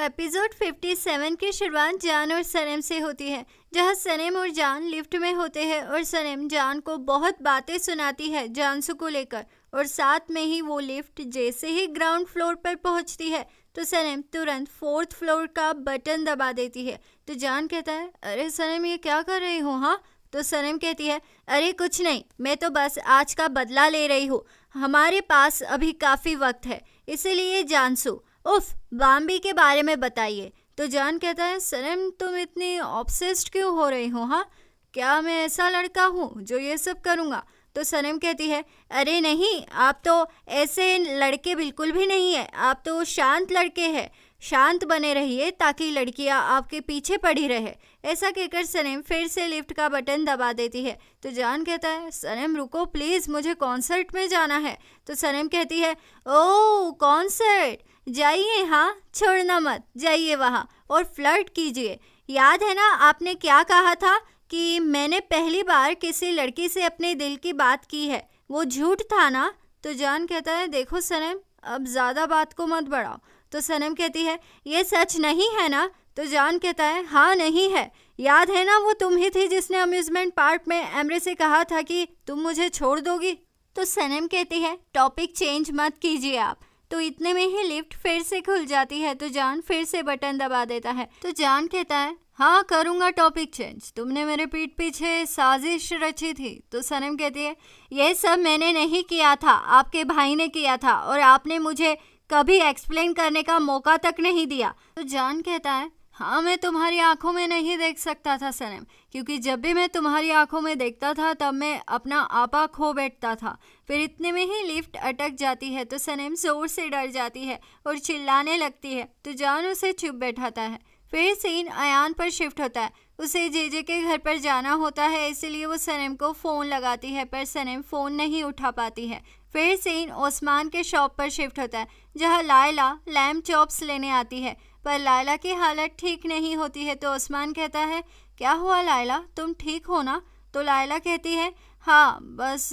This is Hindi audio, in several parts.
तो एपिसोड 57 की शुरुआत जान और सनेम से होती है जहां सनेम और जान लिफ्ट में होते हैं और सनेम जान को बहुत बातें सुनाती है जानसू को लेकर और साथ में ही वो लिफ्ट जैसे ही ग्राउंड फ्लोर पर पहुंचती है तो सनेम तुरंत फोर्थ फ्लोर का बटन दबा देती है तो जान कहता है अरे सनेम ये क्या कर रही हूँ हाँ तो सनेम कहती है अरे कुछ नहीं मैं तो बस आज का बदला ले रही हूँ हमारे पास अभी काफ़ी वक्त है इसीलिए जानसू उफ बाम्बी के बारे में बताइए तो जान कहता है सरम तुम इतनी ऑब्सेस्ड क्यों हो रही हो हाँ क्या मैं ऐसा लड़का हूँ जो ये सब करूँगा तो सनम कहती है अरे नहीं आप तो ऐसे लड़के बिल्कुल भी नहीं है आप तो शांत लड़के हैं शांत बने रहिए ताकि लड़कियां आपके पीछे पड़ी रहे ऐसा कहकर सनेम फिर से लिफ्ट का बटन दबा देती है तो जान कहता है सनेम रुको प्लीज़ मुझे कॉन्सर्ट में जाना है तो सनेम कहती है ओ कॉन्सर्ट जाइए हाँ छोड़ना मत जाइए वहाँ और फ्लर्ट कीजिए याद है ना आपने क्या कहा था कि मैंने पहली बार किसी लड़की से अपने दिल की बात की है वो झूठ था ना तो जान कहता है देखो सनम अब ज़्यादा बात को मत बढ़ाओ तो सनम कहती है ये सच नहीं है ना तो जान कहता है हाँ नहीं है याद है ना वो तुम ही थी जिसने अम्यूज़मेंट पार्क में एमरे से कहा था कि तुम मुझे छोड़ दोगी तो सनम कहती है टॉपिक चेंज मत कीजिए आप तो इतने में ही लिफ्ट फिर से खुल जाती है तो जान फिर से बटन दबा देता है तो जान कहता है हाँ करूँगा टॉपिक चेंज तुमने मेरे पीठ पीछे साजिश रची थी तो सनम कहती है यह सब मैंने नहीं किया था आपके भाई ने किया था और आपने मुझे कभी एक्सप्लेन करने का मौका तक नहीं दिया तो जान कहता है हाँ मैं तुम्हारी आंखों में नहीं देख सकता था सनम क्योंकि जब भी मैं तुम्हारी आंखों में देखता था तब मैं अपना आपा खो बैठता था फिर इतने में ही लिफ्ट अटक जाती है तो सनम ज़ोर से डर जाती है और चिल्लाने लगती है तो जान उसे चुप बैठाता है फिर सीन अयान पर शिफ्ट होता है उसे जे जे के घर पर जाना होता है इसलिए वो सनेम को फ़ोन लगाती है पर सनेम फ़ोन नहीं उठा पाती है फिर सीन ओस्मान के शॉप पर शिफ्ट होता है जहाँ लायला लैम चॉप्स लेने आती है पर लाइला की हालत ठीक नहीं होती है तो उस्मान कहता है क्या हुआ लाइला तुम ठीक हो ना तो लाइला कहती है हाँ बस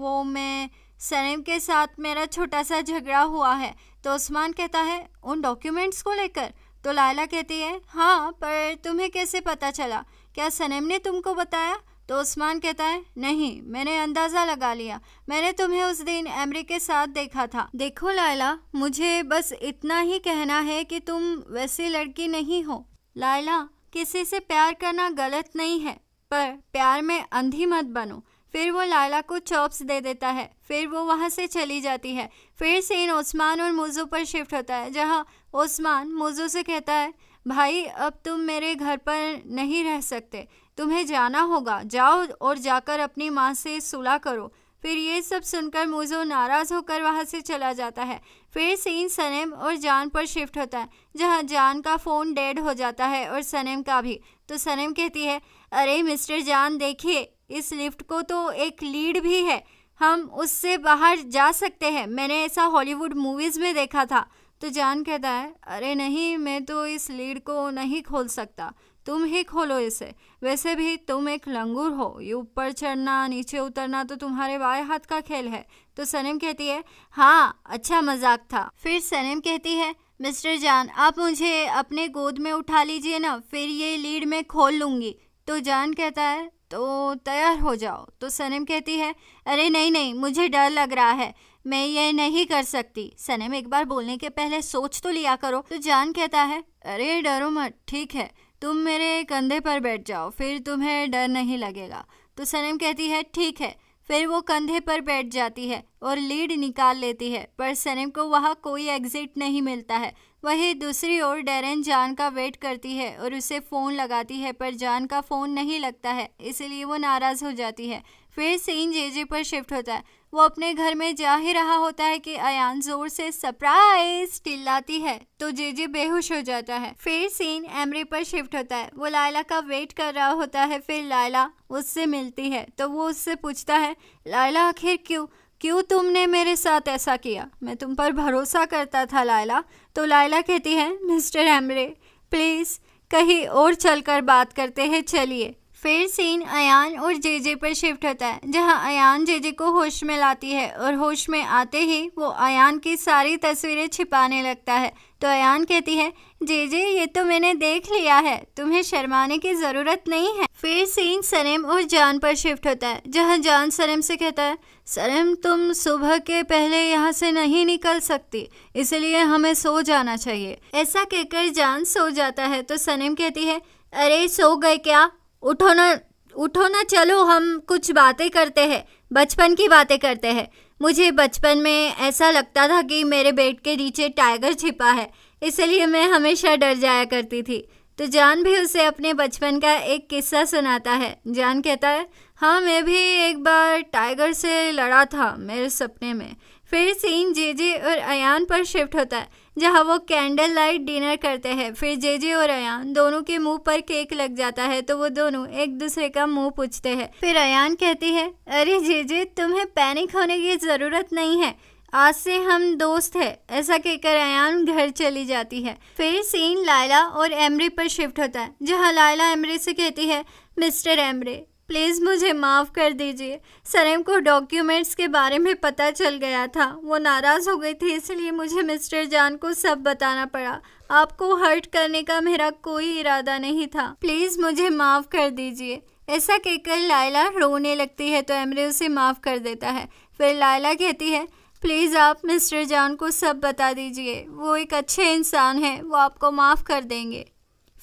वो मैं सलीम के साथ मेरा छोटा सा झगड़ा हुआ है तो उस्मान कहता है उन डॉक्यूमेंट्स को लेकर तो लाइला कहती है हाँ पर तुम्हें कैसे पता चला क्या सनेम ने तुमको बताया तो उस्मान कहता है नहीं मैंने अंदाज़ा लगा लिया मैंने तुम्हें उस दिन एमरी के साथ देखा था देखो लायला मुझे बस इतना ही कहना है कि तुम वैसी लड़की नहीं हो लायला किसी से प्यार करना गलत नहीं है पर प्यार में अंधी मत बनो फिर वो लाला को चॉप्स दे देता है फिर वो वहाँ से चली जाती है फिर सीन उस्मान और मोजू पर शिफ्ट होता है जहाँ ओस्मान मोजू से कहता है भाई अब तुम मेरे घर पर नहीं रह सकते तुम्हें जाना होगा जाओ और जाकर अपनी माँ से सुलह करो फिर ये सब सुनकर मूजो नाराज होकर वहाँ से चला जाता है फिर सीन सनेम और जान पर शिफ्ट होता है जहाँ जान का फ़ोन डेड हो जाता है और सनेम का भी तो सनेम कहती है अरे मिस्टर जान देखिए इस लिफ्ट को तो एक लीड भी है हम उससे बाहर जा सकते हैं मैंने ऐसा हॉलीवुड मूवीज़ में देखा था तो जान कहता है अरे नहीं मैं तो इस लीड को नहीं खोल सकता तुम ही खोलो इसे वैसे भी तुम एक लंगूर हो ये ऊपर चढ़ना नीचे उतरना तो तुम्हारे बाएं हाथ का खेल है तो सनेम कहती है हाँ अच्छा मजाक था फिर सनेम कहती है मिस्टर जान आप मुझे अपने गोद में उठा लीजिए ना फिर ये लीड में खोल लूँगी तो जान कहता है तो तैयार हो जाओ तो सनेम कहती है अरे नहीं नहीं मुझे डर लग रहा है मैं ये नहीं कर सकती सनेम एक बार बोलने के पहले सोच तो लिया करो तो जान कहता है अरे डरो मत ठीक है तुम मेरे कंधे पर बैठ जाओ फिर तुम्हें डर नहीं लगेगा तो सनम कहती है ठीक है फिर वो कंधे पर बैठ जाती है और लीड निकाल लेती है पर सनम को वहाँ कोई एग्जिट नहीं मिलता है वही दूसरी ओर डेरन जान का वेट करती है और उसे फ़ोन लगाती है पर जान का फ़ोन नहीं लगता है इसलिए वो नाराज़ हो जाती है फिर सीन जे पर शिफ्ट होता है वो अपने घर में जा ही रहा होता है कि अयान जोर से सरप्राइज चिल्लाती है तो जे जे बेहोश हो जाता है फिर सीन एमरी पर शिफ्ट होता है वो लायला का वेट कर रहा होता है फिर लायला उससे मिलती है तो वो उससे पूछता है लायला आखिर क्यों क्यों तुमने मेरे साथ ऐसा किया मैं तुम पर भरोसा करता था लायला तो लायला कहती है मिस्टर एमरे प्लीज़ कहीं और चलकर बात करते हैं चलिए फिर सीन अयान और जेजे पर शिफ्ट होता है जहां अयान जेजे को होश में लाती है और होश में आते ही वो अयान की सारी तस्वीरें छिपाने लगता है तो अयान कहती है जेजे ये तो मैंने देख लिया है तुम्हें शर्माने की ज़रूरत नहीं है फिर सीन सरम और जान पर शिफ्ट होता है जहाँ जान सरम से कहता है सरम तुम सुबह के पहले यहाँ से नहीं निकल सकती इसलिए हमें सो जाना चाहिए ऐसा कहकर जान सो जाता है तो सनेम कहती है अरे सो गए क्या उठो ना उठो ना चलो हम कुछ बातें करते हैं बचपन की बातें करते हैं मुझे बचपन में ऐसा लगता था कि मेरे बेड के नीचे टाइगर छिपा है इसलिए मैं हमेशा डर जाया करती थी तो जान भी उसे अपने बचपन का एक किस्सा सुनाता है जान कहता है हाँ मैं भी एक बार टाइगर से लड़ा था मेरे सपने में फिर सीन जे जे और अयान पर शिफ्ट होता है जहाँ वो कैंडल लाइट डिनर करते हैं फिर जे जे और अयान दोनों के मुंह पर केक लग जाता है तो वो दोनों एक दूसरे का मुंह पूछते हैं फिर अयान कहती है अरे जे जे तुम्हें पैनिक होने की ज़रूरत नहीं है आज से हम दोस्त है ऐसा कहकर अयान घर चली जाती है फिर सीन लायला और एमरे पर शिफ्ट होता है जहाँ लायला एमरे से कहती है मिस्टर एमरे प्लीज़ मुझे माफ़ कर दीजिए सरेम को डॉक्यूमेंट्स के बारे में पता चल गया था वो नाराज़ हो गई थी इसलिए मुझे मिस्टर जान को सब बताना पड़ा आपको हर्ट करने का मेरा कोई इरादा नहीं था प्लीज़ मुझे माफ़ कर दीजिए ऐसा कहकर लाइला रोने लगती है तो एमरे उसे माफ़ कर देता है फिर लाइला कहती है प्लीज़ आप मिस्टर जान को सब बता दीजिए वो एक अच्छे इंसान हैं वो आपको माफ़ कर देंगे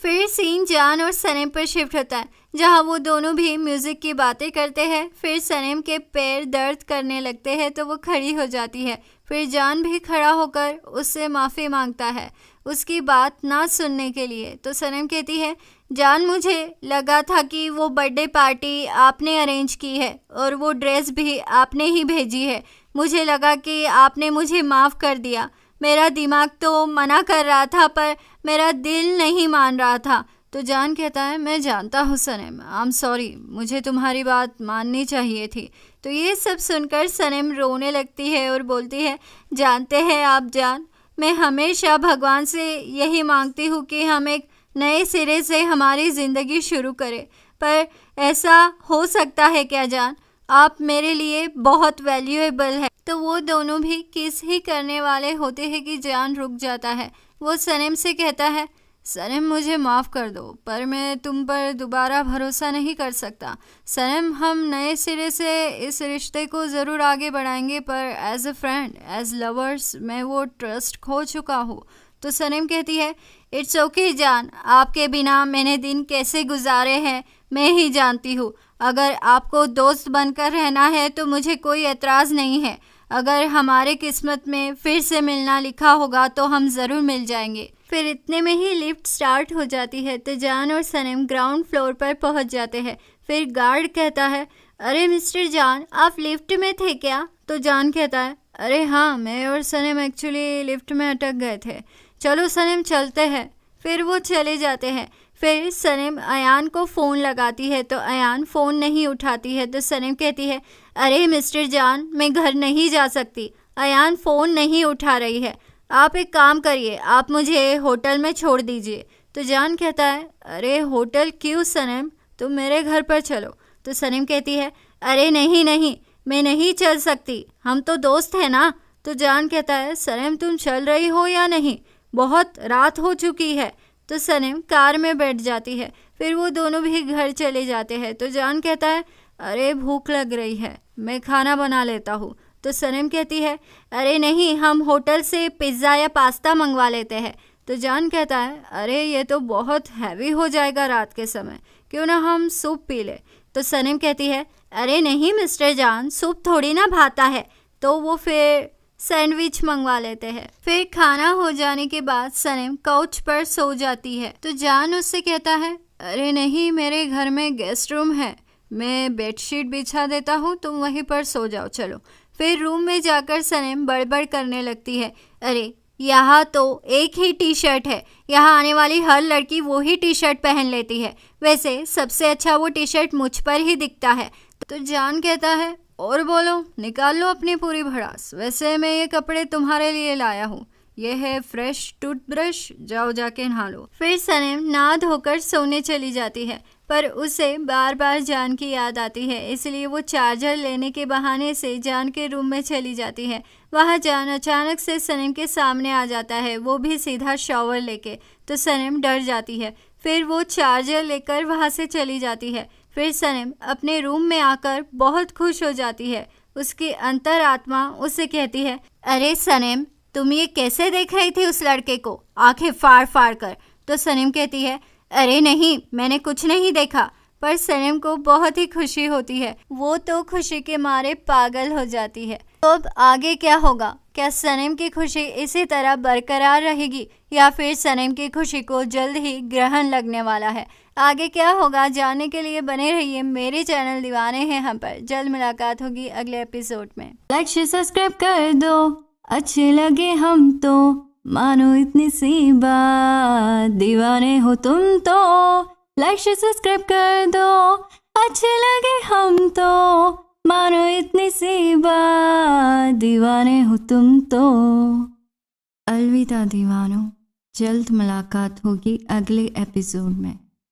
फिर सीन जान और सनेम पर शिफ्ट होता है जहाँ वो दोनों भी म्यूज़िक की बातें करते हैं फिर सनेम के पैर दर्द करने लगते हैं तो वो खड़ी हो जाती है फिर जान भी खड़ा होकर उससे माफ़ी मांगता है उसकी बात ना सुनने के लिए तो सनम कहती है जान मुझे लगा था कि वो बर्थडे पार्टी आपने अरेंज की है और वो ड्रेस भी आपने ही भेजी है मुझे लगा कि आपने मुझे माफ़ कर दिया मेरा दिमाग तो मना कर रहा था पर मेरा दिल नहीं मान रहा था तो जान कहता है मैं जानता हूँ सनेम आई एम सॉरी मुझे तुम्हारी बात माननी चाहिए थी तो ये सब सुनकर सनेम रोने लगती है और बोलती है जानते हैं आप जान मैं हमेशा भगवान से यही मांगती हूँ कि हम एक नए सिरे से हमारी ज़िंदगी शुरू करें पर ऐसा हो सकता है क्या जान आप मेरे लिए बहुत वैल्यूएबल है तो वो दोनों भी किस ही करने वाले होते हैं कि जान रुक जाता है वो सनेम से कहता है सनम मुझे माफ़ कर दो पर मैं तुम पर दोबारा भरोसा नहीं कर सकता सनम हम नए सिरे से इस रिश्ते को ज़रूर आगे बढ़ाएंगे पर as a friend as lovers मैं वो ट्रस्ट खो चुका हूँ तो सनम कहती है इट्स ओके okay जान आपके बिना मैंने दिन कैसे गुजारे हैं मैं ही जानती हूँ अगर आपको दोस्त बनकर रहना है तो मुझे कोई एतराज़ नहीं है अगर हमारे किस्मत में फिर से मिलना लिखा होगा तो हम ज़रूर मिल जाएंगे फिर इतने में ही लिफ्ट स्टार्ट हो जाती है तो जान और सनम ग्राउंड फ्लोर पर पहुंच जाते हैं फिर गार्ड कहता है अरे मिस्टर जान आप लिफ्ट में थे क्या तो जान कहता है अरे हाँ मैं और सनम एक्चुअली लिफ्ट में अटक गए थे चलो सनम चलते हैं फिर वो चले जाते हैं फिर सनम अयान को फ़ोन लगाती है तो अयान फ़ोन नहीं उठाती है तो सनम कहती है अरे मिस्टर जान मैं घर नहीं जा सकती अयान फ़ोन नहीं उठा रही है आप एक काम करिए आप मुझे होटल में छोड़ दीजिए तो जान कहता है अरे होटल क्यों सनम तुम मेरे घर पर चलो तो सनम कहती है अरे नहीं नहीं मैं नहीं चल सकती हम तो दोस्त हैं ना तो जान कहता है सनम तुम चल रही हो या नहीं बहुत रात हो चुकी है तो सनम कार में बैठ जाती है फिर वो दोनों भी घर चले जाते हैं तो जान कहता है अरे भूख लग रही है मैं खाना बना लेता हूँ तो सनम कहती है अरे नहीं हम होटल से पिज़्ज़ा या पास्ता मंगवा लेते हैं तो जान कहता है अरे ये तो बहुत हैवी हो जाएगा रात के समय क्यों ना हम सूप पी ले तो सनम कहती है अरे नहीं मिस्टर जान सूप थोड़ी ना भाता है तो वो फिर सैंडविच मंगवा लेते हैं फिर खाना हो जाने के बाद सनेम काउच पर सो जाती है तो जान उससे कहता है अरे नहीं मेरे घर में गेस्ट रूम है मैं बेडशीट बिछा देता हूँ तुम वहीं पर सो जाओ चलो फिर रूम में जाकर सनम बड़बड़ करने लगती है अरे यहाँ तो एक ही टी शर्ट है यहाँ आने वाली हर लड़की वो ही टी शर्ट पहन लेती है वैसे सबसे अच्छा वो टी शर्ट मुझ पर ही दिखता है तो जान कहता है और बोलो निकाल लो अपनी पूरी भड़ास वैसे मैं ये कपड़े तुम्हारे लिए लाया हूँ ये है फ्रेश टूथब्रश जाओ जाके नहा लो फिर सनेम नहा धोकर सोने चली जाती है पर उसे बार बार जान की याद आती है इसलिए वो चार्जर लेने के बहाने से जान के रूम में चली जाती है वहाँ जान अचानक से सनम के सामने आ जाता है वो भी सीधा शॉवर लेके तो सनम डर जाती है फिर वो चार्जर लेकर वहाँ से चली जाती है फिर सनम अपने रूम में आकर बहुत खुश हो जाती है उसकी अंतर आत्मा उसे कहती है अरे सनम तुम ये कैसे देख रही थी उस लड़के को आंखें फाड़ फाड़ कर तो सनम कहती है अरे नहीं मैंने कुछ नहीं देखा पर सनम को बहुत ही खुशी होती है वो तो खुशी के मारे पागल हो जाती है तो अब आगे क्या होगा क्या सनम की खुशी इसी तरह बरकरार रहेगी या फिर सनम की खुशी को जल्द ही ग्रहण लगने वाला है आगे क्या होगा जानने के लिए बने रहिए मेरे चैनल दीवाने हैं हम पर जल्द मुलाकात होगी अगले एपिसोड में लक्ष्य सब्सक्राइब कर दो अच्छे लगे हम तो मानो इतनी सी बात दीवाने हो तुम तो लाइक शेयर सब्सक्राइब कर दो अच्छे लगे हम तो मानो इतनी सी बात दीवाने हो तुम तो अलविदा दीवानों जल्द मुलाकात होगी अगले एपिसोड में